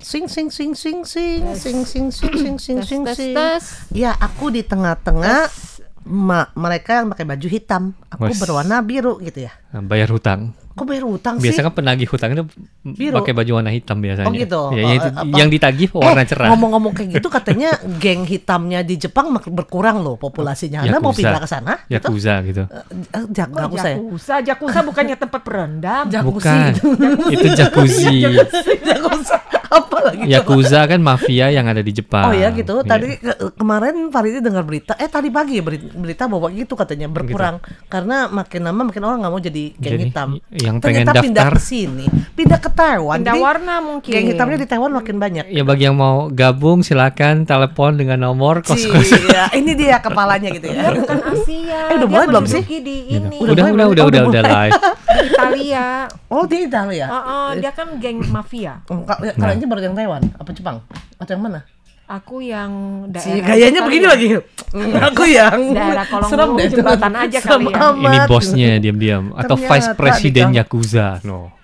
Sing sing sing swing sing sing sing sing sing sing sing sing. Ya, aku di tengah-tengah ma mereka yang pakai baju hitam, aku Was. berwarna biru gitu ya. Nah, bayar hutang. Kok bayar hutang sih? Biasanya kan penagih hutang itu Biru. pakai baju warna hitam biasanya. Oh gitu. Ya, ya, eh, Apa? yang ditagih oh, warna eh, cerah. Ngomong-ngomong kayak gitu katanya geng hitamnya di Jepang berkurang loh populasinya. Anda mau pindah ke sana? Gitu? Yakuza gitu. Eh, Jangan Kok yakuza yakuza Jakusa, bukannya tempat berendam. Bukan. Itu jakuzi jakuza apa lagi? Yakuza kan mafia yang ada di Jepang. Oh ya gitu. Iya. Tadi yeah. ke kemarin Faridi dengar berita, eh tadi pagi ya berita, bahwa gitu katanya berkurang gitu. karena makin lama makin orang nggak mau jadi geng jadi, hitam. Yang Ternyata pengen daftar pindah ke sini, pindah ke Taiwan. Pindah jadi, warna mungkin. Geng hitamnya di Taiwan makin banyak. Ya bagi yang mau gabung silakan telepon dengan nomor kos Iya, ini dia kepalanya gitu ya. Asia. Eh, udah mulai belum sih? Di ini. Udah, udah, udah, udah, udah, udah live. Italia. Oh, dia Italia. Oh, oh eh. dia kan geng mafia. Oh, ya, kalau ini baru yang Taiwan apa Jepang? Atau yang mana? Aku yang daerah. Si, kayaknya begini lagi. Aku yang daerah Kolong aja kali ya. Ini bosnya diam-diam atau Ternyata vice president Yakuza. No.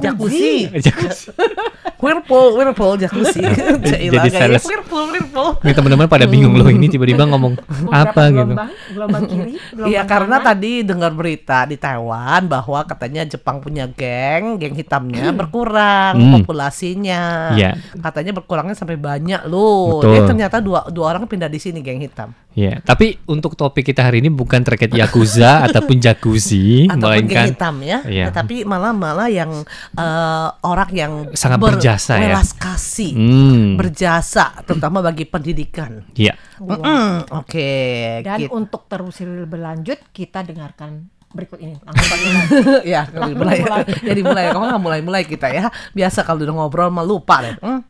Jacuzzi. Jacuzzi. Whirlpool, whirlpool, jacuzzi. Jadi sales. Whirlpool, whirlpool. Ini teman-teman pada bingung loh ini tiba-tiba iya. ngomong apa gitu. Gelombang kiri, Iya karena tadi dengar berita di Taiwan bahwa katanya Jepang punya geng, geng hitamnya hmm. berkurang hmm. populasinya. Yeah. Katanya berkurangnya sampai banyak loh. Eh, Betul. ternyata dua dua orang pindah di sini geng hitam. Iya, tapi untuk topik kita hari ini bukan terkait yakuza ataupun jacuzzi, ataupun melainkan geng hitam ya. Iya. Tapi malah malah yang uh, orang yang sangat ber berjasa ya. kasih, hmm. berjasa terutama bagi pendidikan. Iya. Yeah. Mm -mm. Oke. Okay, Dan gitu. untuk terus lebih kita dengarkan berikut ini langsung ya mulai jadi mulai kamu nggak mulai mulai kita ya biasa kalau udah ngobrol malu deh hmm?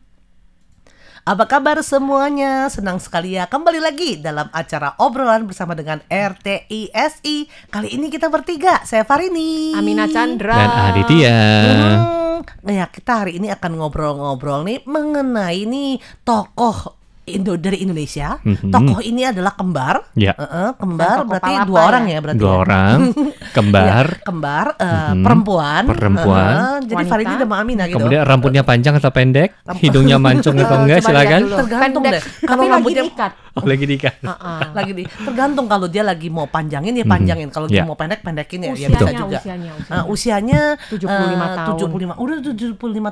Apa kabar semuanya? Senang sekali ya kembali lagi dalam acara obrolan bersama dengan RTISI. Kali ini kita bertiga, saya Farini, Amina Chandra, dan Aditya. Hmm, nah ya kita hari ini akan ngobrol-ngobrol nih mengenai nih tokoh Indo dari Indonesia. Mm-hmm. Tokoh ini adalah kembar. Ya. Uh-uh, kembar berarti dua orang ya? ya berarti. Dua ya? orang. Kembar. ya, kembar uh, mm-hmm. perempuan. Perempuan. Uh, jadi ini sama Amina gitu. Kemudian rambutnya panjang atau pendek? Hidungnya mancung atau enggak silakan. Tergantung pendek. deh. Kalau rambutnya diikat. lagi nikah. Kan? Uh ah. -uh. Lagi di tergantung kalau dia lagi mau panjangin ya mhm. panjangin, kalau yeah. dia ya. mau pendek pendekin ya, ya usianya, juga. Usianya, usianya. Uh, usianya 75 eh, tahun. 75. Udah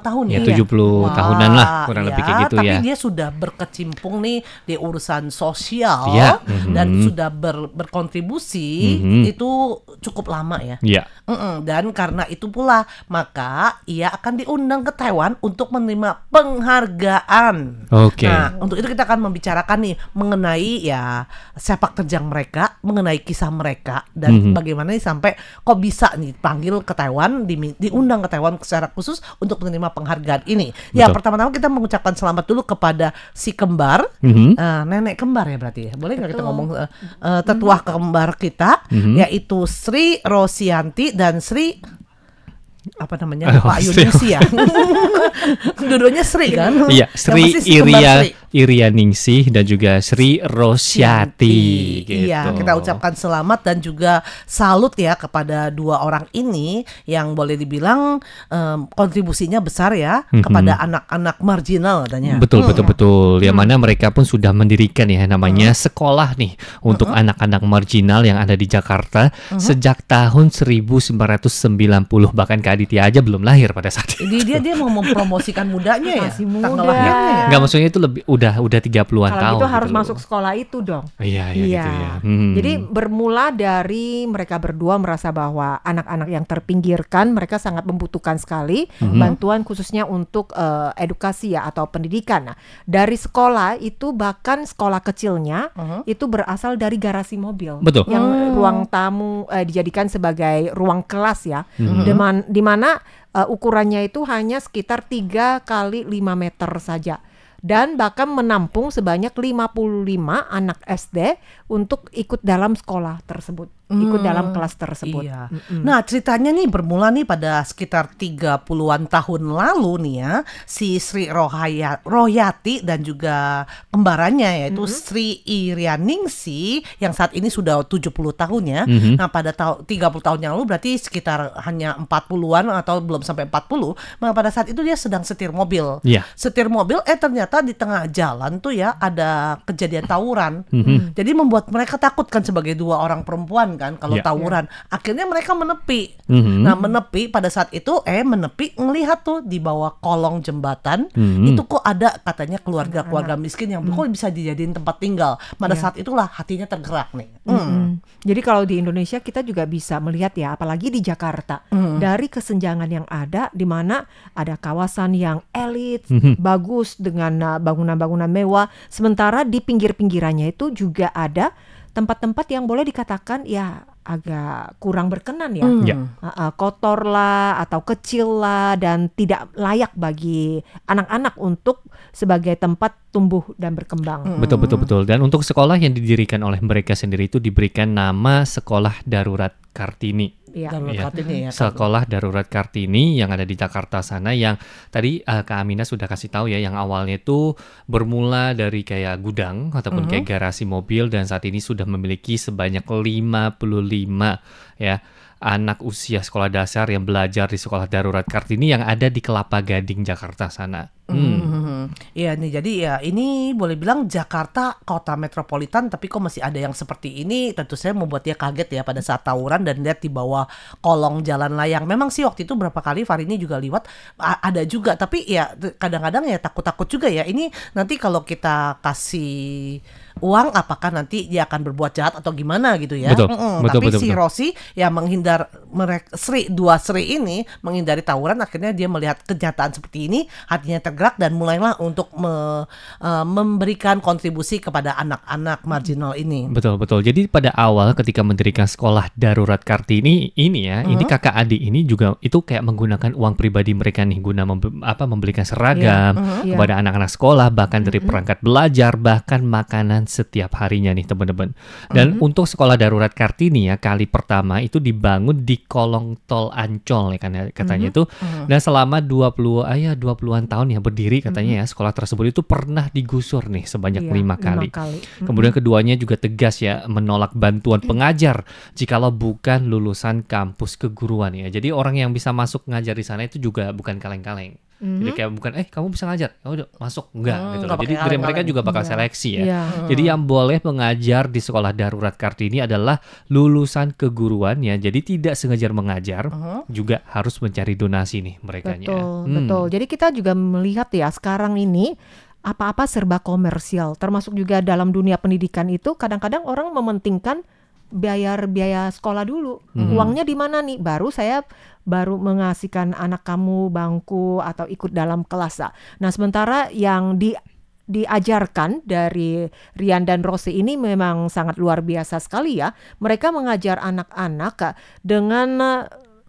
75 tahun ya. Ya 70 Wah, tahunan lah kurang ya, lebih kayak ya, gitu tapi ya. Tapi dia sudah berkecimpung nih di urusan sosial yeah. mm -hmm. dan mhm. sudah ber, berkontribusi mm -hmm. itu cukup lama ya. Iya. Mm Dan karena itu pula maka ia akan diundang ke Taiwan untuk menerima penghargaan. Oke. Okay. Nah, untuk itu kita akan membicarakan nih mengenai ya sepak terjang mereka, mengenai kisah mereka dan mm-hmm. bagaimana sampai kok bisa nih panggil ke Taiwan, di, diundang ke Taiwan secara khusus untuk menerima penghargaan ini. Ya, Betul. Ya pertama-tama kita mengucapkan selamat dulu kepada si kembar, mm-hmm. uh, nenek kembar ya berarti ya? Boleh nggak kita ngomong uh, uh, tetua mm-hmm. kembar kita mm-hmm. yaitu Sri Rosianti dan Sri apa namanya oh, Pak Yunisi ya dua Sri kan iya Sri Iria Iria Ningsih dan juga Sri Rosyati. Iya, gitu. Iya, kita ucapkan selamat dan juga salut ya kepada dua orang ini yang boleh dibilang um, kontribusinya besar ya mm-hmm. kepada anak-anak marginal katanya. Betul, hmm. betul, betul. Yang hmm. mana mereka pun sudah mendirikan ya namanya hmm. sekolah nih untuk hmm. anak-anak marginal yang ada di Jakarta hmm. sejak tahun 1990 bahkan Kak Aditya aja belum lahir pada saat itu. Dia dia, dia mau mempromosikan mudanya ya. Masih muda. Enggak ya. maksudnya itu lebih udah udah udah 30-an gitu tahun. Kalau itu harus gitu masuk sekolah itu dong. Iya, iya, gitu iya. Gitu, ya. hmm. Jadi bermula dari mereka berdua merasa bahwa anak-anak yang terpinggirkan mereka sangat membutuhkan sekali hmm. bantuan khususnya untuk uh, edukasi ya atau pendidikan. Nah, dari sekolah itu bahkan sekolah kecilnya hmm. itu berasal dari garasi mobil. Betul. Yang hmm. ruang tamu uh, dijadikan sebagai ruang kelas ya. Hmm. di mana uh, ukurannya itu hanya sekitar 3 kali 5 meter saja dan bahkan menampung sebanyak 55 anak SD untuk ikut dalam sekolah tersebut hmm. ikut dalam kelas tersebut. Iya. Mm-hmm. Nah, ceritanya nih bermula nih pada sekitar 30-an tahun lalu nih ya, si Sri Rohaya, Royati dan juga kembarannya yaitu mm-hmm. Sri Irianingsi yang saat ini sudah 70 tahun ya. Mm-hmm. Nah, pada tahun 30 tahun yang lalu berarti sekitar hanya 40-an atau belum sampai 40, Nah pada saat itu dia sedang setir mobil. Yeah. Setir mobil eh ternyata di tengah jalan tuh ya ada kejadian tawuran. Mm-hmm. Jadi membuat mereka takut kan sebagai dua orang perempuan kan? kan kalau yeah. tawuran yeah. akhirnya mereka menepi mm-hmm. nah menepi pada saat itu eh menepi ngelihat tuh di bawah kolong jembatan mm-hmm. itu kok ada katanya keluarga keluarga miskin yang mm-hmm. kok bisa dijadiin tempat tinggal pada yeah. saat itulah hatinya tergerak nih mm. Mm-hmm. jadi kalau di Indonesia kita juga bisa melihat ya apalagi di Jakarta mm-hmm. dari kesenjangan yang ada di mana ada kawasan yang elit mm-hmm. bagus dengan eh, bangunan-bangunan mewah sementara di pinggir-pinggirannya itu juga ada tempat-tempat yang boleh dikatakan ya agak kurang berkenan ya, hmm. uh, uh, kotor lah atau kecil lah dan tidak layak bagi anak-anak untuk sebagai tempat tumbuh dan berkembang. Hmm. Betul betul betul. Dan untuk sekolah yang didirikan oleh mereka sendiri itu diberikan nama Sekolah Darurat Kartini ya. darurat ya. Kartini ya. Sekolah darurat Kartini yang ada di Jakarta sana yang tadi uh, Kak Amina sudah kasih tahu ya yang awalnya itu bermula dari kayak gudang ataupun mm -hmm. kayak garasi mobil dan saat ini sudah memiliki sebanyak 55 ya anak usia sekolah dasar yang belajar di sekolah darurat Kartini yang ada di Kelapa Gading Jakarta sana. Hmm. Iya nih jadi ya ini boleh bilang Jakarta kota metropolitan tapi kok masih ada yang seperti ini tentu saya membuat dia kaget ya pada saat tawuran dan lihat di bawah kolong jalan layang. Memang sih waktu itu berapa kali Farini juga liwat ada juga tapi ya kadang-kadang ya takut-takut juga ya ini nanti kalau kita kasih uang apakah nanti dia akan berbuat jahat atau gimana gitu ya. Betul, mm -mm. betul, Tapi betul, si betul. Rossi ya menghindar mereka Sri dua seri ini menghindari tawuran akhirnya dia melihat kenyataan seperti ini hatinya ter bergerak dan mulailah untuk me, uh, memberikan kontribusi kepada anak-anak marginal ini. Betul betul. Jadi pada awal ketika mendirikan sekolah darurat Kartini ini ya, uh-huh. ini mm-hmm. kakak adik ini juga itu kayak menggunakan uang pribadi mereka nih guna mem apa membelikan seragam yeah. uh-huh. kepada anak-anak sekolah bahkan dari mm-hmm. perangkat belajar bahkan makanan setiap harinya nih teman-teman. Dan uh-huh. untuk sekolah darurat Kartini ya kali pertama itu dibangun di kolong tol Ancol ya kan ya, katanya uh-huh. itu. Uh-huh. Nah, selama 20 puluh ayah 20-an tahun ya berdiri katanya mm-hmm. ya sekolah tersebut itu pernah digusur nih sebanyak iya, lima kali. Lima kali. Mm-hmm. Kemudian keduanya juga tegas ya menolak bantuan iya. pengajar jikalau bukan lulusan kampus keguruan ya. Jadi orang yang bisa masuk ngajar di sana itu juga bukan kaleng-kaleng hmm Jadi mhm. kayak bukan eh kamu bisa ngajar, kamu ya udah masuk enggak hmm, gitu. Jadi dari mereka juga bakal enggak. seleksi ya. Yeah. Hmm. Jadi yang boleh mengajar di sekolah darurat Kartini adalah lulusan keguruan ya. Jadi tidak sengaja mengajar uh-huh. juga harus mencari donasi nih mereka Betul, hmm. betul. Jadi kita juga melihat ya sekarang ini apa-apa serba komersial, termasuk juga dalam dunia pendidikan itu kadang-kadang orang mementingkan bayar biaya sekolah dulu. Hmm. Uangnya di mana nih? Baru saya baru mengasihkan anak kamu bangku atau ikut dalam kelas. Nah, sementara yang di diajarkan dari Rian dan Rosi ini memang sangat luar biasa sekali ya. Mereka mengajar anak-anak dengan eh,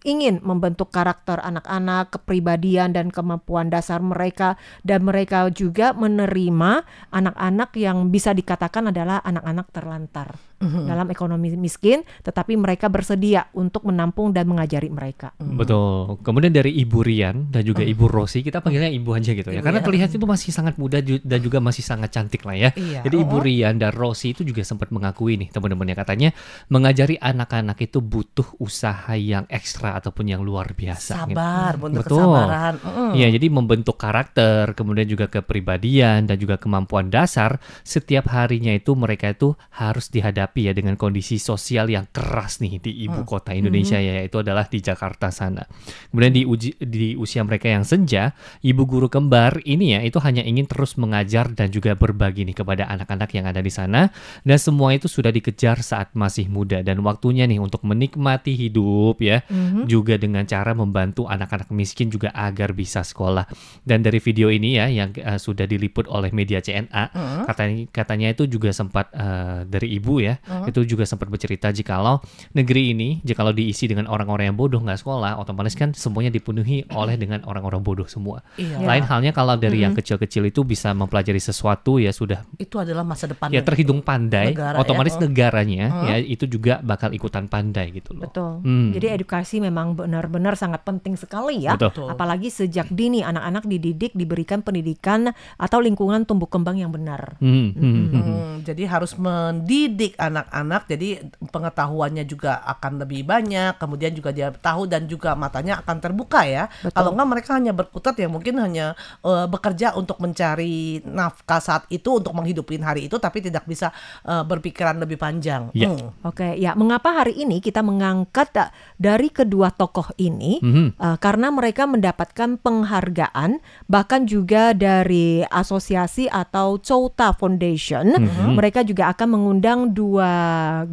ingin membentuk karakter anak-anak, kepribadian dan kemampuan dasar mereka dan mereka juga menerima anak-anak yang bisa dikatakan adalah anak-anak terlantar mm-hmm. dalam ekonomi miskin, tetapi mereka bersedia untuk menampung dan mengajari mereka. Mm. mm. Betul. Kemudian dari Ibu Rian dan juga mm. Ibu Rosi, kita panggilnya Ibu aja gitu ya, Ibu karena ya. terlihat itu masih sangat muda dan juga masih sangat cantik lah ya. Iya. Jadi Ibu oh. Rian dan Rosi itu juga sempat mengakui nih teman-temannya katanya mengajari anak-anak itu butuh usaha yang ekstra ataupun yang luar biasa. Gitu. Sabar, gitu. Betul. kesabaran. Iya, jadi membentuk karakter, kemudian juga kepribadian dan juga kemampuan dasar setiap harinya itu mereka itu harus dihadapi dihadapi ya dengan kondisi sosial yang keras nih di ibu hmm. kota Indonesia hmm. ya yaitu adalah di Jakarta sana. Kemudian di uji, di usia mereka yang senja, ibu guru kembar ini ya itu hanya ingin terus mengajar dan juga berbagi nih kepada anak-anak yang ada di sana dan semua itu sudah dikejar saat masih muda dan waktunya nih untuk menikmati hidup ya hmm. juga dengan cara membantu anak-anak miskin juga agar bisa sekolah. Dan dari video ini ya yang uh, sudah diliput oleh media CNA, hmm. katanya katanya itu juga sempat uh, dari ibu ya Uh -huh. Itu juga sempat bercerita jikalau negeri ini jikalau diisi dengan orang-orang yang bodoh nggak sekolah, otomatis kan semuanya dipenuhi oleh dengan orang-orang bodoh semua. Iya. Lain halnya kalau dari uh -huh. yang mm-hmm. kecil-kecil itu bisa mempelajari sesuatu ya sudah. Itu adalah masa depan. Ya terhitung pandai, negara, ya. otomatis uh-huh. ya. negaranya uh -huh. ya itu juga bakal ikutan pandai gitu loh. Betul. Hmm. Jadi edukasi memang benar-benar sangat penting sekali ya. Betul. Apalagi sejak dini anak-anak dididik diberikan pendidikan atau lingkungan tumbuh kembang yang benar. Hmm. Hmm. Hmm. Hmm. hmm jadi harus mendidik anak-anak jadi pengetahuannya juga akan lebih banyak kemudian juga dia tahu dan juga matanya akan terbuka ya Betul. kalau enggak mereka hanya berkutat ya mungkin hanya uh, bekerja untuk mencari nafkah saat itu untuk menghidupin hari itu tapi tidak bisa uh, berpikiran lebih panjang yeah. hmm. oke okay, ya mengapa hari ini kita mengangkat eh, dari kedua tokoh ini mm -hmm. uh, karena mereka mendapatkan penghargaan bahkan juga dari asosiasi atau Chota Foundation mm -hmm. mereka juga akan mengundang dua dua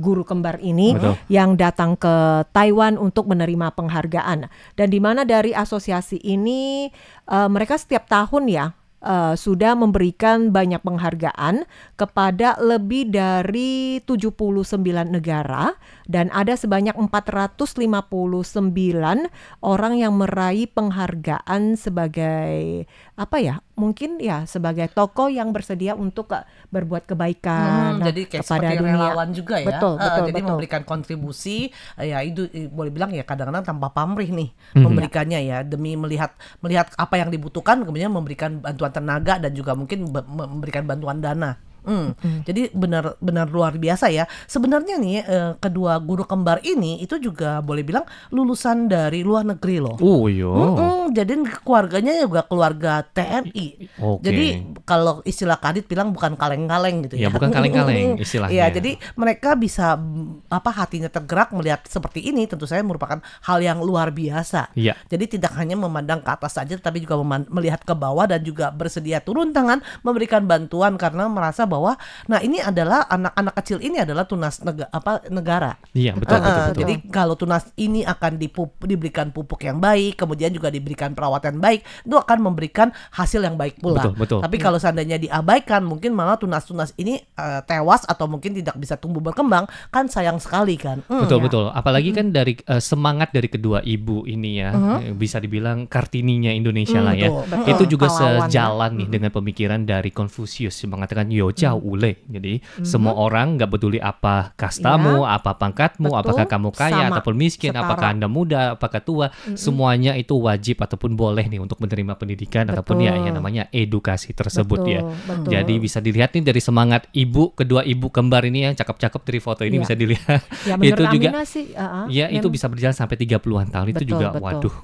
guru kembar ini Betul. yang datang ke Taiwan untuk menerima penghargaan dan di mana dari asosiasi ini uh, mereka setiap tahun ya uh, sudah memberikan banyak penghargaan kepada lebih dari 79 negara dan ada sebanyak 459 orang yang meraih penghargaan sebagai apa ya mungkin ya sebagai tokoh yang bersedia untuk ke, berbuat kebaikan hmm, nah, jadi kayak kepada seperti dunia. relawan juga ya betul, uh, jadi betul. memberikan kontribusi eh, ya itu eh, boleh bilang ya kadang-kadang tanpa pamrih nih hmm. memberikannya ya demi melihat melihat apa yang dibutuhkan kemudian memberikan bantuan tenaga dan juga mungkin memberikan bantuan dana Mm. Mm. Jadi benar benar luar biasa ya. Sebenarnya nih eh, kedua guru kembar ini itu juga boleh bilang lulusan dari luar negeri loh. Oh iya. Mm jadi keluarganya juga keluarga TNI. Okay. Jadi kalau istilah Kadit bilang bukan kaleng-kaleng gitu ya. Ya bukan kaleng-kaleng istilahnya. Iya, jadi mereka bisa apa hatinya tergerak melihat seperti ini tentu saya merupakan hal yang luar biasa. Iya. Jadi tidak hanya memandang ke atas saja tapi juga melihat ke bawah dan juga bersedia turun tangan memberikan bantuan karena merasa bahwa nah ini adalah anak-anak kecil ini adalah tunas apa negara. Iya betul, betul, betul, Jadi kalau tunas ini akan dipup diberikan pupuk yang baik, kemudian juga diberikan perawatan baik, itu akan memberikan hasil yang baik pula. Betul, betul. Tapi kalau seandainya diabaikan, mungkin malah tunas-tunas ini uh, tewas atau mungkin tidak bisa tumbuh berkembang, kan sayang sekali kan. Mm, betul ya. betul. Apalagi mm. kan dari uh, semangat dari kedua ibu ini ya, mm bisa dibilang kartininya Indonesia mm, lah hmm, ya. Betul, Itu juga sejalan nih hmm. dengan pemikiran dari Konfusius mengatakan Yo jauh le. Jadi mm-hmm. semua orang nggak peduli apa kastamu, ya. apa pangkatmu, Betul. apakah kamu kaya Sama. ataupun miskin, Setara. apakah anda muda, apakah tua, mm-hmm. semuanya itu wajib ataupun boleh nih untuk menerima pendidikan Betul. ataupun ya yang namanya edukasi tersebut ya. Betul. ya. Betul. Jadi bisa dilihat nih dari semangat ibu kedua ibu kembar ini yang cakep-cakep dari foto ini ya. bisa dilihat. Ya, itu juga sih, uh-huh. ya itu bisa berjalan sampai 30-an tahun betul, itu juga betul. waduh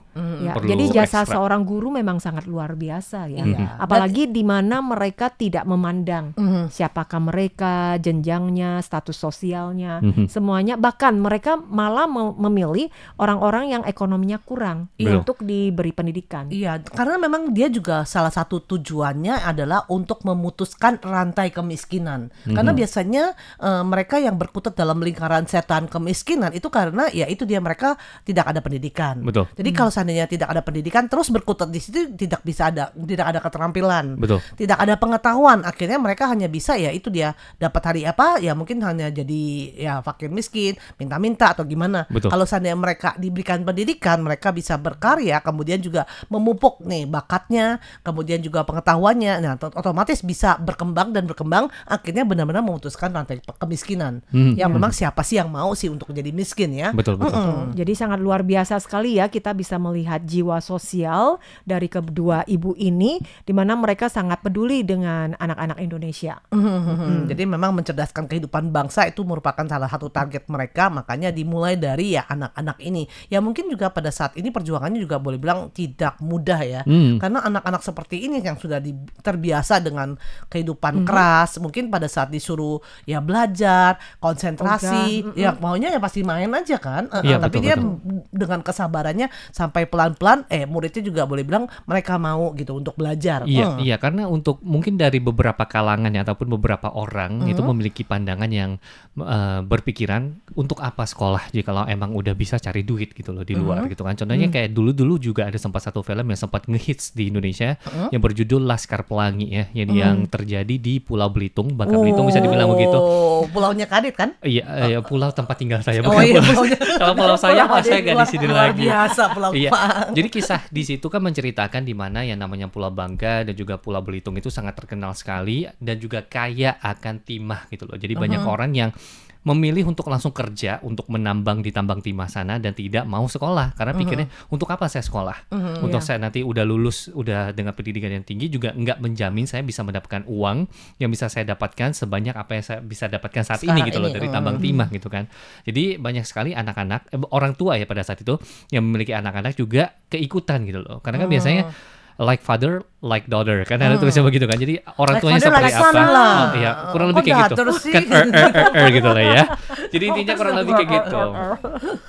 ya, jadi jasa ekstra. seorang guru memang sangat luar biasa ya mm apalagi di mana mereka tidak memandang mm-hmm siapakah mereka, jenjangnya, status sosialnya, mm -hmm. semuanya. Bahkan mereka malah memilih orang-orang yang ekonominya kurang iya. untuk diberi pendidikan. Iya, karena memang dia juga salah satu tujuannya adalah untuk memutuskan rantai kemiskinan. Mm -hmm. Karena biasanya uh, mereka yang berkutat dalam lingkaran setan kemiskinan itu karena ya itu dia mereka tidak ada pendidikan. Betul. Jadi kalau seandainya tidak ada pendidikan terus berkutat di situ tidak bisa ada tidak ada keterampilan. Betul. Tidak ada pengetahuan, akhirnya mereka hanya bisa ya itu dia dapat hari apa ya mungkin hanya jadi ya fakir miskin minta-minta atau gimana Betul. kalau seandainya mereka diberikan pendidikan mereka bisa berkarya kemudian juga memupuk nih bakatnya kemudian juga pengetahuannya nah otomatis bisa berkembang dan berkembang akhirnya benar-benar memutuskan rantai kemiskinan hmm. yang memang siapa sih yang mau sih untuk jadi miskin ya betul betul mm jadi sangat luar biasa sekali ya kita bisa melihat jiwa sosial dari kedua ibu ini di mana mereka sangat peduli dengan anak-anak Indonesia Mm-hmm. Jadi memang mencerdaskan kehidupan bangsa itu merupakan salah satu target mereka, makanya dimulai dari ya anak-anak ini. Ya mungkin juga pada saat ini perjuangannya juga boleh bilang tidak mudah ya, mm. karena anak-anak seperti ini yang sudah di, terbiasa dengan kehidupan mm-hmm. keras, mungkin pada saat disuruh ya belajar, konsentrasi, oh, ya maunya ya pasti main aja kan. uh, tapi betul, dia dengan kesabarannya sampai pelan-pelan, eh muridnya juga boleh bilang mereka mau gitu untuk belajar. Iya, mm. iya karena untuk mungkin dari beberapa kalangan ya atau ataupun beberapa orang mm-hmm. itu memiliki pandangan yang uh, berpikiran untuk apa sekolah jika kalau emang udah bisa cari duit gitu loh di hmm. luar mm-hmm. gitu kan. Contohnya mm-hmm. kayak dulu-dulu juga ada sempat satu film yang sempat ngehits di Indonesia mm-hmm. yang berjudul Laskar Pelangi ya yang mm-hmm. yang terjadi di Pulau Belitung, Bangka oh, Belitung bisa dibilang begitu. Oh, pulau Nya Kadit kan? Iya, uh, ya, pulau tempat tinggal saya oh, iya, pulau. kalau pulau saya pulau saya nggak di sini lagi. Biasa pulau Iya. Jadi kisah di situ kan menceritakan di mana yang namanya Pulau Bangka dan juga Pulau Belitung itu sangat terkenal sekali dan juga juga kaya akan timah gitu loh. Jadi uh -huh. banyak mm-hmm. orang yang memilih untuk langsung kerja untuk menambang di tambang timah sana dan tidak mau sekolah karena mm-hmm. pikirnya uh -huh. untuk apa saya sekolah uh mm-hmm, -huh, iya. untuk iya. saya nanti udah lulus udah dengan pendidikan yang tinggi juga nggak menjamin saya bisa mendapatkan uang yang bisa saya dapatkan sebanyak apa yang saya bisa dapatkan saat Sekarang ini gitu loh dari tambang uh -huh. timah gitu kan jadi banyak sekali anak-anak eh, orang tua ya pada saat itu yang memiliki anak-anak juga keikutan gitu loh karena kan uh oh. -huh. biasanya like father like daughter kan hmm. ada tulisnya begitu kan jadi orang tuanya like seperti like apa lah. Oh, iya kurang lebih kayak gitu sih? kan er, er, er, er, gitu lah ya jadi intinya kurang lebih kayak gitu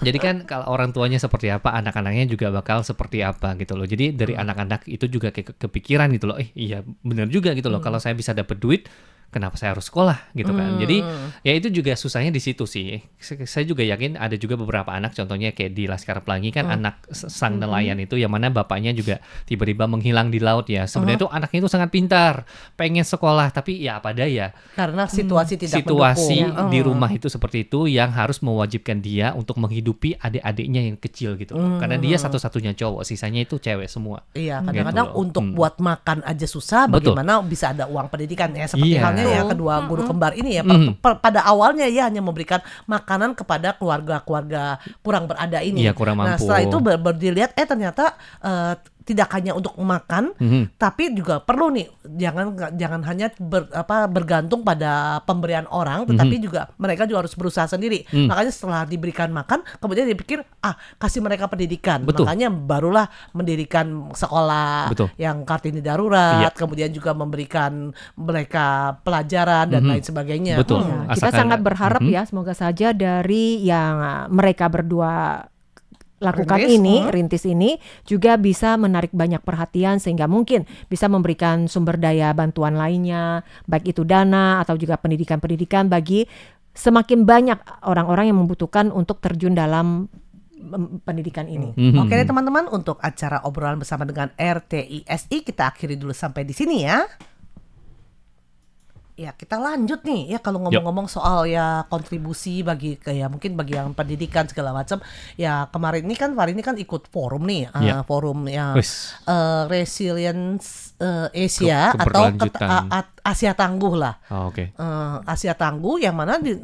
jadi kan kalau orang tuanya seperti apa anak-anaknya juga bakal seperti apa gitu loh jadi dari anak-anak itu juga kayak kepikiran gitu loh eh iya benar juga gitu loh kalau saya bisa dapat duit kenapa saya harus sekolah gitu kan. Hmm. Jadi ya itu juga susahnya di situ sih. Saya juga yakin ada juga beberapa anak contohnya kayak di Laskar Pelangi kan hmm. anak sang hmm. nelayan hmm. itu yang mana bapaknya juga tiba-tiba menghilang di laut ya. Sebenarnya itu hmm. anaknya itu sangat pintar, pengen sekolah tapi ya apa daya. Ya. Karena hmm. situasi hmm. tidak situasi mendukung. di rumah itu seperti itu yang harus mewajibkan dia untuk menghidupi adik-adiknya yang kecil gitu. Hmm. Karena dia satu-satunya cowok, sisanya itu cewek semua. Iya, gitu kadang-kadang gitu. untuk hmm. buat makan aja susah, bagaimana Betul. bisa ada uang pendidikan ya seperti iya. halnya Ya, Betul. ya kedua guru -mm. guru kembar ini ya mm. per, per, pada awalnya ya hanya memberikan makanan kepada keluarga-keluarga kurang berada ini. Iya, kurang nah, mampu. Nah, setelah itu ber, ber dilihat eh ternyata uh, tidak hanya untuk makan, mm-hmm. tapi juga perlu nih jangan jangan hanya ber, apa bergantung pada pemberian orang, mhm. tetapi mm-hmm. juga mereka juga harus berusaha sendiri. Mm. Makanya setelah diberikan makan, kemudian dipikir ah kasih mereka pendidikan. Betul. Makanya barulah mendirikan sekolah Betul. yang kartini darurat, iya. kemudian juga memberikan mereka pelajaran dan mm-hmm. lain sebagainya. Betul. Hmm. Iya, kita sangat berharap mm-hmm. ya semoga saja dari yang mereka berdua lakukan rintis, ini, huh? rintis ini juga bisa menarik banyak perhatian sehingga mungkin bisa memberikan sumber daya bantuan lainnya, baik itu dana atau juga pendidikan-pendidikan bagi semakin banyak orang-orang yang membutuhkan untuk terjun dalam pendidikan ini. Mm-hmm. Oke okay, teman-teman, untuk acara obrolan bersama dengan RTISI kita akhiri dulu sampai di sini ya ya kita lanjut nih ya kalau ngomong-ngomong soal ya kontribusi bagi ya mungkin bagi yang pendidikan segala macam ya kemarin ini kan hari ini kan ikut forum nih yeah. uh, forum yang uh, eh, resilience uh, Asia Ke atau Asia Tangguh lah oh, okay. uh, eh, Asia Tangguh yang mana di,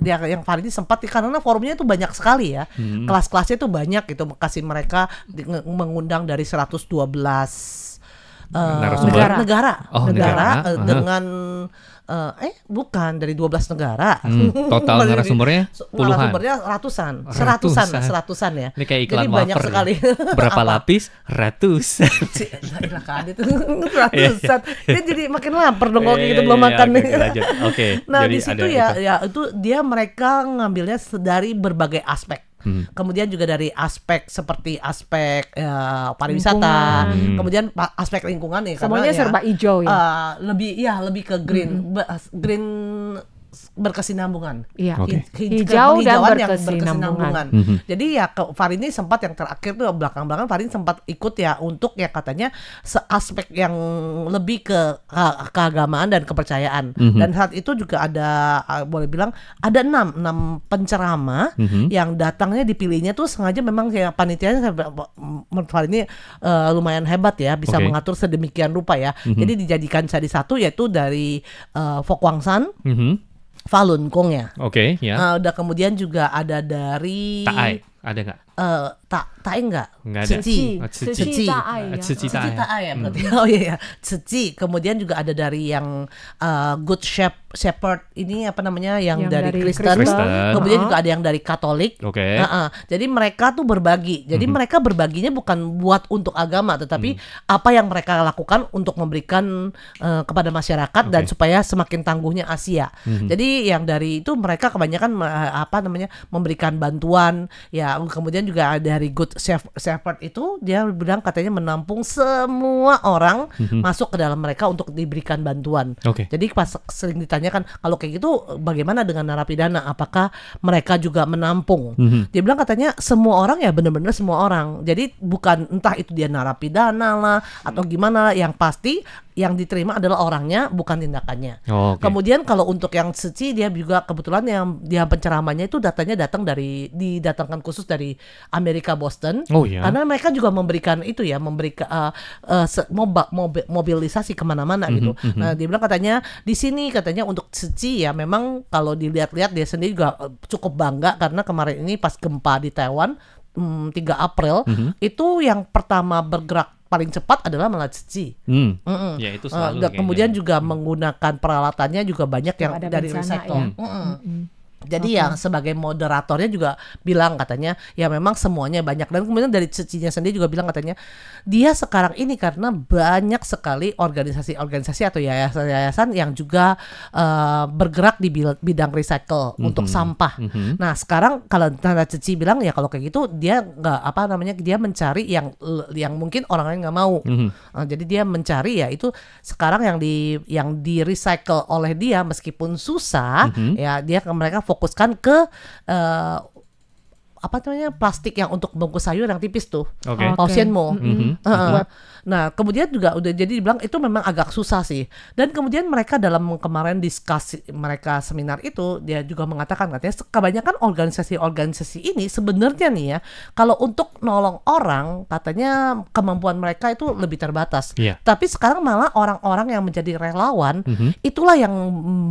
ya, di, yang ini sempat karena forumnya itu banyak sekali ya hmm. kelas-kelasnya itu banyak gitu kasih mereka di, mengundang dari 112 uh, negara negara, oh, negara, negara. Uh, dengan uh -huh uh, eh bukan dari 12 negara. Hmm, total narasumbernya puluhan. Narasumbernya ratusan, seratusan, seratusan ya. Ini kayak iklan Jadi banyak wafer sekali. Ya. Berapa lapis? Ratus. Lah kan itu ratusan. Iya, iya. Dia jadi makin lapar dong kalau kita gitu iya, belum makan nih. Oke. nah, di situ ya ya itu dia mereka ngambilnya dari berbagai aspek Hmm. Kemudian juga dari aspek seperti aspek ya, pariwisata, hmm. kemudian aspek lingkungan ya, semuanya karena, ya, serba ya, hijau ya. Uh, lebih ya lebih ke green, hmm. green berkesinambungan. Iya. Okay. Hijau dan berkesinambungan. Mm -hmm. Jadi ya mm-hmm. Farin ini sempat yang terakhir tuh belakang-belakang Farin sempat ikut ya untuk ya katanya aspek yang lebih ke keagamaan dan kepercayaan. Mm -hmm. Dan saat itu juga ada ah, boleh bilang ada enam enam pencerama mm -hmm. yang datangnya dipilihnya tuh sengaja memang kayak panitianya menurut Farin ini uh, lumayan hebat ya bisa okay. mengatur sedemikian rupa ya. Mm -hmm. Jadi dijadikan jadi satu yaitu dari uh, Fokwangsan. Mm -hmm Falun Gong ya. Oke, okay, ya. Yeah. Uh, udah kemudian juga ada dari Taai. Ada nggak? Eh, uh, tak tak enggak. nggak ada. Cici. Oh, cici. Cici ta'ai ya. Cici ta'ai. Ta ya, hmm. berarti. Hmm. Oh iya ya. Cici. Kemudian juga ada dari yang uh, Good Shepherd ini apa namanya yang, yang dari, dari Kristen. Kristen. Kemudian uh -huh. juga ada yang dari Katolik. Oke. Okay. Uh -uh. Jadi mereka tuh berbagi. Jadi mm -hmm. mereka berbaginya bukan buat untuk agama tetapi mm. apa yang mereka lakukan untuk memberikan uh, kepada masyarakat okay. dan supaya semakin tangguhnya Asia. Mm -hmm. Jadi yang dari itu mereka kebanyakan uh, apa namanya memberikan bantuan ya Iya, kemudian juga dari Good Shepherd itu dia bilang katanya menampung semua orang mm-hmm. masuk ke dalam mereka untuk diberikan bantuan. Okay. Jadi pas sering ditanyakan kalau kayak gitu bagaimana dengan narapidana? Apakah mereka juga menampung? Mm-hmm. Dia bilang katanya semua orang ya benar-benar semua orang. Jadi bukan entah itu dia narapidana lah atau gimana lah yang pasti yang diterima adalah orangnya bukan tindakannya. Oh, okay. Kemudian kalau untuk yang Suci dia juga kebetulan yang dia penceramahnya itu datanya datang dari didatangkan khusus dari Amerika Boston. Oh iya. Karena mereka juga memberikan itu ya memberikan uh, uh, moba, mob, mobilisasi kemana-mana mm -hmm, gitu. Mm -hmm. Nah dia bilang katanya di sini katanya untuk Suci ya memang kalau dilihat-lihat dia sendiri juga eh, cukup bangga karena kemarin ini pas gempa di Taiwan 3 hmm, April mm -hmm. itu yang pertama bergerak paling cepat adalah Malacici. Hmm. Mm -mm. Ya itu eh, selalu. Uh, kemudian gitu. juga menggunakan peralatannya juga banyak yang Pada dari recycle. Ya. Mm -mm. Mm -mm. Jadi okay. yang sebagai moderatornya juga bilang katanya ya memang semuanya banyak dan kemudian dari Cecinya sendiri juga bilang katanya dia sekarang ini karena banyak sekali organisasi-organisasi atau yayasan-yayasan yang juga uh, bergerak di bidang recycle mm -hmm. untuk sampah. Mm -hmm. Nah sekarang kalau Tanda Ceci bilang ya kalau kayak gitu dia nggak apa namanya dia mencari yang yang mungkin orang lain nggak mau. Mm -hmm. nah, jadi dia mencari ya itu sekarang yang di yang di recycle oleh dia meskipun susah mm -hmm. ya dia mereka fokus fokuskan ke uh, apa namanya plastik yang untuk bungkus sayur yang tipis tuh, okay. Oceanmo. Okay. Mm -hmm. uh, -huh. Nah kemudian juga udah jadi dibilang itu memang agak susah sih. Dan kemudian mereka dalam kemarin diskusi mereka seminar itu dia juga mengatakan katanya kebanyakan organisasi-organisasi ini sebenarnya nih ya kalau untuk nolong orang katanya kemampuan mereka itu lebih terbatas. Yeah. Tapi sekarang malah orang-orang yang menjadi relawan mm -hmm. itulah yang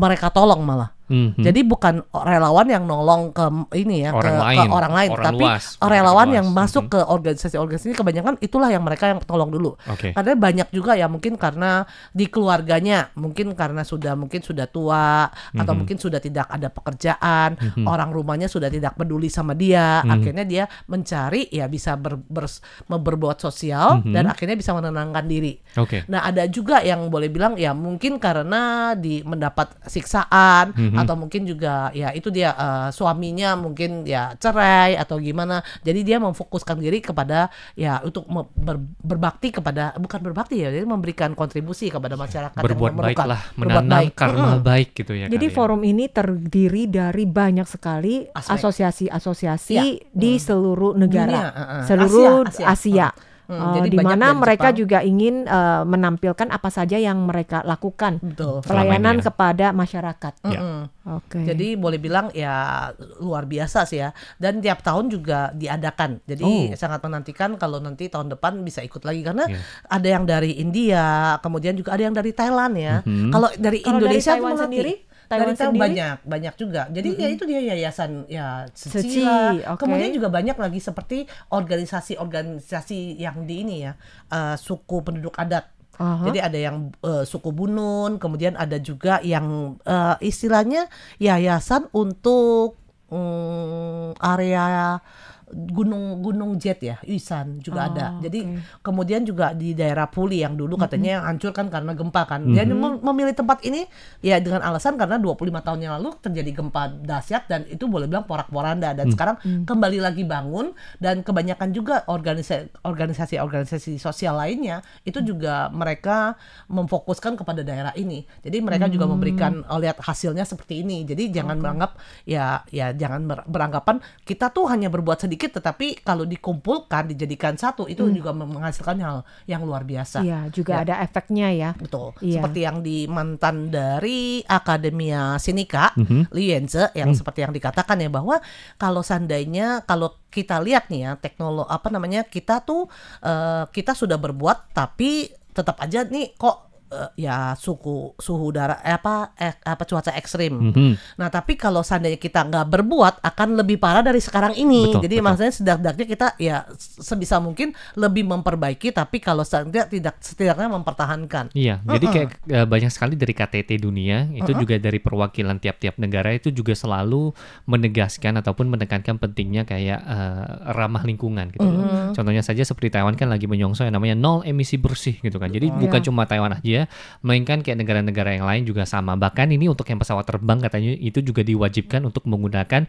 mereka tolong malah. Mm-hmm. Jadi bukan relawan yang nolong ke ini ya orang ke, lain. ke orang lain, orang tapi luas. relawan orang yang luas. masuk mm-hmm. ke organisasi-organisasi kebanyakan itulah yang mereka yang tolong dulu. Okay. Karena banyak juga ya mungkin karena di keluarganya, mungkin karena sudah mungkin sudah tua mm-hmm. atau mhm. mungkin sudah tidak ada pekerjaan, mm-hmm. orang rumahnya sudah tidak peduli sama dia, mm-hmm. akhirnya dia mencari ya bisa ber, ber, berbuat sosial mm-hmm. dan akhirnya bisa menenangkan diri. Okay. Nah ada juga yang boleh bilang ya mungkin karena di mendapat siksaan. Mm-hmm hmm. atau mungkin juga ya itu dia uh, suaminya mungkin ya cerai atau gimana jadi dia memfokuskan diri kepada ya untuk ber, berbakti kepada bukan berbakti ya jadi memberikan kontribusi kepada masyarakat berbuat yang baik lah menanam baik. karma hmm. baik gitu ya jadi ya. forum ini terdiri dari banyak sekali asosiasi-asosiasi ya. di hmm. seluruh negara Dunia, uh, uh. seluruh Asia, Asia. Asia. Hmm Hmm, uh, di mana mereka Jepang. juga ingin uh, menampilkan apa saja yang mereka lakukan Betul. pelayanan ya. kepada masyarakat. Mm -hmm. Ya. Okay. Jadi boleh bilang ya luar biasa sih ya. Dan tiap tahun juga diadakan. Jadi oh. sangat menantikan kalau nanti tahun depan bisa ikut lagi karena yeah. ada yang dari India, kemudian juga ada yang dari Thailand ya. Mm -hmm. Kalau dari Indonesia dari Taiwan sendiri Taiwan Dari sendiri banyak banyak juga jadi mm -hmm. ya itu dia yayasan ya Suci okay. kemudian juga banyak lagi seperti organisasi-organisasi yang di ini ya uh, suku penduduk adat Uh-huh. Jadi ada yang uh, suku Bunun, kemudian ada juga yang uh, istilahnya yayasan untuk um, area gunung gunung jet ya Isan juga oh, ada jadi okay. kemudian juga di daerah Puli yang dulu katanya mm -hmm. yang hancur kan karena gempa kan mm -hmm. dia memilih tempat ini ya dengan alasan karena 25 tahun yang lalu terjadi gempa dahsyat dan itu boleh bilang porak poranda dan mm -hmm. sekarang mm. kembali lagi bangun dan kebanyakan juga organisasi organisasi organisasi sosial lainnya itu juga mereka memfokuskan kepada daerah ini jadi mereka mm juga memberikan eh, lihat hasilnya seperti ini jadi jangan okay. menganggap ya ya jangan beranggapan kita tuh hanya berbuat sedikit sedikit tetapi kalau dikumpulkan dijadikan satu itu hmm. juga menghasilkan hal yang luar biasa. Iya, juga ya. ada efeknya ya. Betul. Ya. Seperti yang di mantan dari Akademia Sinika, mm -hmm. Lienze yang mm. seperti yang dikatakan ya bahwa kalau seandainya kalau kita lihat nih ya teknologi apa namanya kita tuh uh, kita sudah berbuat tapi tetap aja nih kok uh, ya suhu suhu udara eh, apa eh, apa cuaca ekstrim. Mm -hmm. Nah tapi kalau seandainya kita nggak berbuat akan lebih parah dari sekarang ini. Betul, Jadi betul. maksudnya sedang-sedangnya kita ya sebisa mungkin lebih memperbaiki tapi kalau seandainya tidak setidaknya mempertahankan. Iya. Mm -hmm. Jadi kayak uh, banyak sekali dari KTT dunia itu juga dari perwakilan tiap-tiap negara itu juga selalu menegaskan ataupun menekankan pentingnya kayak uh, ramah lingkungan gitu. Mm -hmm. Contohnya saja seperti Taiwan kan lagi menyongsong yang namanya nol emisi bersih gitu kan. Jadi mm -hmm. bukan iya. cuma Taiwan aja ya, melainkan kayak negara-negara yang lain juga sama. Bahkan ini untuk yang pesawat terbang katanya itu juga diwajibkan untuk menggunakan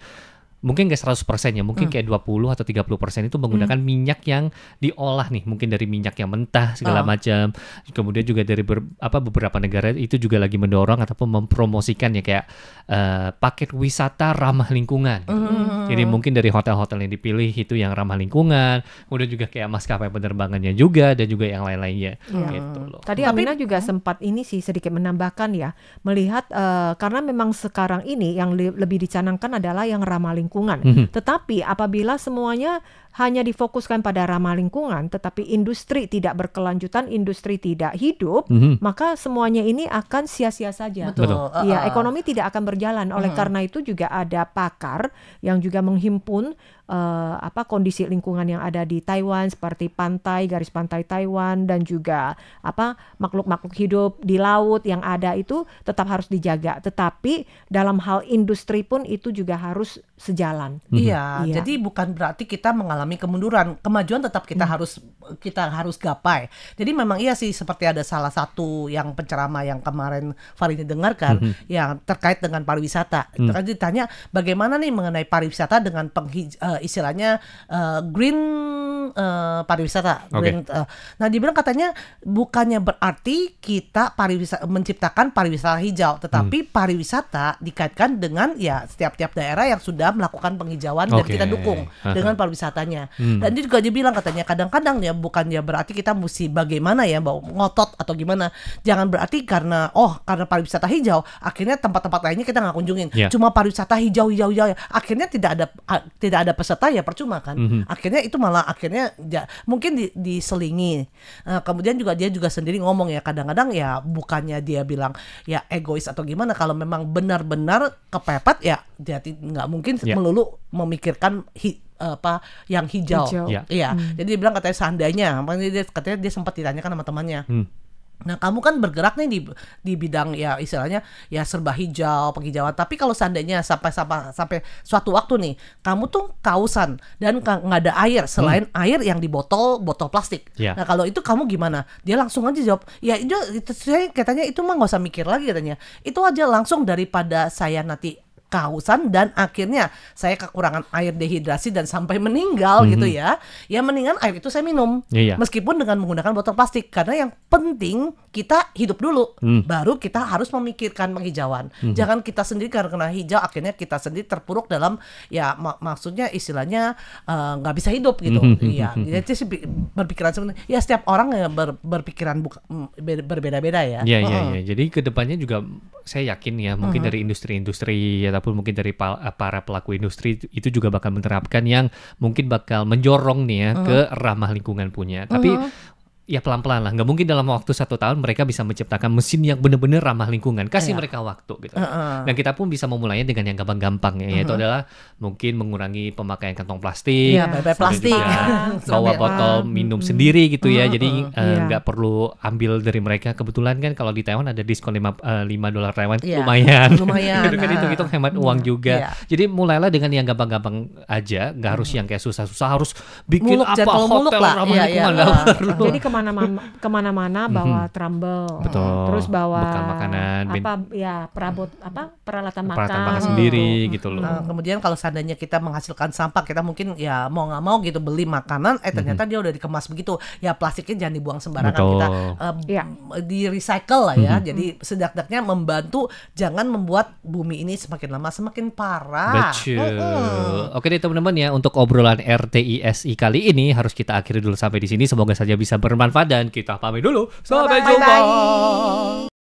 mungkin nggak 100% ya, mungkin hmm. kayak 20 atau 30% itu menggunakan hmm. minyak yang diolah nih, mungkin dari minyak yang mentah segala oh. macam. Kemudian juga dari ber, apa beberapa negara itu juga lagi mendorong ataupun mempromosikan ya kayak uh, paket wisata ramah lingkungan. Gitu. Hmm. Jadi mungkin dari hotel-hotel yang dipilih itu yang ramah lingkungan, kemudian juga kayak maskapai penerbangannya juga dan juga yang lain-lainnya hmm. gitu loh. Tadi Amina Tapi, juga sempat ini sih sedikit menambahkan ya, melihat uh, karena memang sekarang ini yang lebih dicanangkan adalah yang ramah lingkungan lingkungan. Mm -hmm. Tetapi apabila semuanya hanya difokuskan pada ramah lingkungan, tetapi industri tidak berkelanjutan, industri tidak hidup, mm -hmm. maka semuanya ini akan sia-sia saja. Betul. Betul. Ya, ekonomi tidak akan berjalan. Oleh mm -hmm. karena itu juga ada pakar yang juga menghimpun uh, apa kondisi lingkungan yang ada di Taiwan seperti pantai, garis pantai Taiwan dan juga apa makhluk-makhluk hidup di laut yang ada itu tetap harus dijaga. Tetapi dalam hal industri pun itu juga harus sejalan. Iya, mm -hmm. iya. jadi bukan berarti kita mengalami mengalami kemunduran. Kemajuan tetap kita hmm. harus kita harus gapai. Jadi memang iya sih seperti ada salah satu yang penceramah yang kemarin Farid dengarkan hmm. yang terkait dengan pariwisata. Hmm. kan ditanya bagaimana nih mengenai pariwisata dengan penghij uh, eh, istilahnya uh, green uh, pariwisata. Okay. uh, nah dibilang katanya bukannya berarti kita pariwisata menciptakan pariwisata hijau, hmm. tetapi hmm. pariwisata dikaitkan dengan ya setiap-tiap daerah yang sudah melakukan penghijauan okay. dan kita dukung dengan pariwisata katanya. Hmm. Dan dia juga dia bilang katanya kadang-kadang ya bukan ya berarti kita mesti bagaimana ya mau ngotot atau gimana. Jangan berarti karena oh karena pariwisata hijau akhirnya tempat-tempat lainnya kita nggak kunjungin. Yeah. Cuma pariwisata hijau hijau hijau akhirnya tidak ada tidak ada peserta ya percuma kan. -hmm. Akhirnya itu malah akhirnya ya, mungkin di, diselingi. Nah, kemudian juga dia juga sendiri ngomong ya kadang-kadang ya bukannya dia bilang ya egois atau gimana kalau memang benar-benar kepepet ya jadi nggak mungkin yeah. melulu memikirkan apa yang hijau, hijau. ya. Iya. Hmm. Jadi dia bilang katanya seandainya, makanya dia katanya dia sempat ditanyakan sama temannya. Hmm. Nah, kamu kan bergerak nih di di bidang ya istilahnya ya serba hijau, penghijauan. Tapi kalau seandainya sampai sampai sampai suatu waktu nih, kamu tuh kausan dan nggak ada air selain hmm. air yang di botol botol plastik. Yeah. Nah, kalau itu kamu gimana? Dia langsung aja jawab, "Ya itu, itu saya katanya itu mah nggak usah mikir lagi katanya. Itu aja langsung daripada saya nanti kehausan dan akhirnya saya kekurangan air dehidrasi dan sampai meninggal mm -hmm. gitu mhm. ya. Ya mendingan air itu saya minum. Yeah, yeah. Meskipun dengan menggunakan botol plastik karena yang penting kita hidup dulu mm. baru kita harus memikirkan penghijauan. Mm -hmm. Jangan kita sendiri karena kena hijau akhirnya kita sendiri terpuruk dalam ya mak maksudnya istilahnya eh, nggak uh, bisa hidup gitu. Mhm. Iya, mm -hmm. ya, jadi berpikiran sebenarnya ya setiap orang eh, ber berpikiran mm, ber berbeda-beda ya. Iya, yeah, iya, uh -huh. iya. Jadi kedepannya juga saya yakin ya mungkin uh mhm. -huh. dari industri-industri ya ataupun mungkin dari eh, para pelaku industri itu juga bakal menerapkan yang mungkin bakal menjorong nih ya uh -huh. ke uh-huh. ramah lingkungan punya. Tapi uh -huh ya pelan-pelan lah. Nggak mungkin dalam waktu satu tahun mereka bisa menciptakan mesin yang benar-benar ramah lingkungan. Kasih yeah. mereka waktu gitu. Uh -uh. Dan kita pun bisa memulainya dengan yang gampang-gampang ya. Yaitu uh -huh. adalah mungkin mengurangi pemakaian kantong plastik. Iya, yeah, plastik. bawa botol minum sendiri gitu ya. Uh -huh. Jadi yeah. Eh, iya. nggak perlu ambil dari mereka. Kebetulan kan kalau di Taiwan ada diskon 5, uh, eh, dolar Taiwan yeah. lumayan. Lumayan. itu kan hitung hemat uang iya. juga. Iya. Jadi mulailah dengan yang gampang-gampang aja. Nggak harus yang kayak susah-susah harus bikin muluk, apa hotel ramah lingkungan. Jadi kemana-mana kemana-mana mhm. bawa trumble Betul. terus bawa makanan apa ya perabot apa peralatan makan peralatan makan sendiri hmm. gitu loh nah, kemudian kalau seandainya kita menghasilkan sampah kita mungkin ya mau nggak mau gitu beli makanan eh ternyata hmm. dia udah dikemas begitu ya plastiknya jangan dibuang sembarangan Betul. kita eh, um, ya. di recycle lah ya hmm. jadi sedak-daknya membantu jangan membuat bumi ini semakin lama semakin parah Betul. oke deh teman-teman ya untuk obrolan RTISI kali ini harus kita akhiri dulu sampai di sini semoga saja bisa bermanfaat bermanfaat dan kita pamit dulu. Sampai bye -bye. jumpa. Bye -bye.